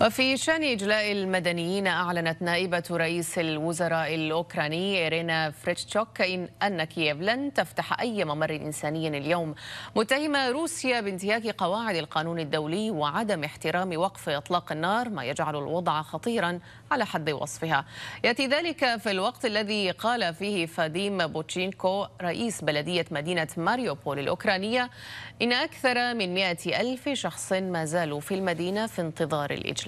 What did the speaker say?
وفي شان إجلاء المدنيين أعلنت نائبة رئيس الوزراء الأوكراني إيرينا فريتشوك إن, أن كييف لن تفتح أي ممر إنساني اليوم متهمة روسيا بانتهاك قواعد القانون الدولي وعدم احترام وقف إطلاق النار ما يجعل الوضع خطيرا على حد وصفها يأتي ذلك في الوقت الذي قال فيه فاديم بوتشينكو رئيس بلدية مدينة ماريوبول الأوكرانية إن أكثر من 100 ألف شخص ما زالوا في المدينة في انتظار الإجلاء